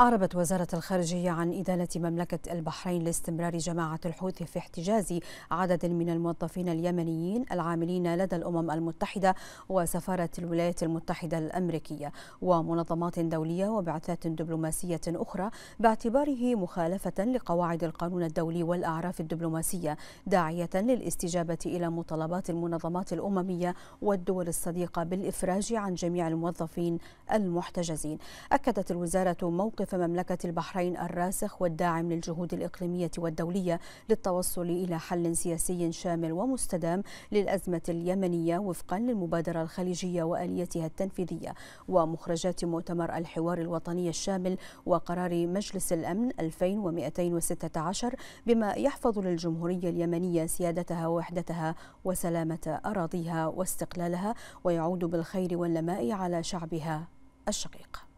أعربت وزارة الخارجية عن إدانة مملكة البحرين لاستمرار جماعة الحوثي في احتجاز عدد من الموظفين اليمنيين العاملين لدى الأمم المتحدة وسفارة الولايات المتحدة الأمريكية ومنظمات دولية وبعثات دبلوماسية أخرى باعتباره مخالفة لقواعد القانون الدولي والأعراف الدبلوماسية داعية للاستجابة إلى مطالبات المنظمات الأممية والدول الصديقة بالإفراج عن جميع الموظفين المحتجزين أكدت الوزارة موقف فمملكة مملكة البحرين الراسخ والداعم للجهود الإقليمية والدولية للتوصل إلى حل سياسي شامل ومستدام للأزمة اليمنية وفقا للمبادرة الخليجية وآليتها التنفيذية ومخرجات مؤتمر الحوار الوطني الشامل وقرار مجلس الأمن 2216 بما يحفظ للجمهورية اليمنية سيادتها ووحدتها وسلامة أراضيها واستقلالها ويعود بالخير والنماء على شعبها الشقيق